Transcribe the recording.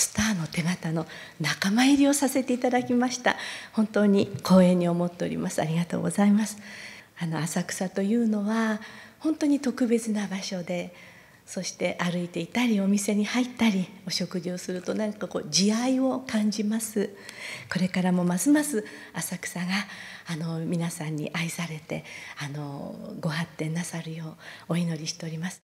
スターの手形の仲間入りをさせていただきました本当に光栄に思っておりますありがとうございますあの浅草というのは本当に特別な場所でそして歩いていたりお店に入ったりお食事をすると何かこう慈愛を感じますこれからもますます浅草があの皆さんに愛されてあのご発展なさるようお祈りしております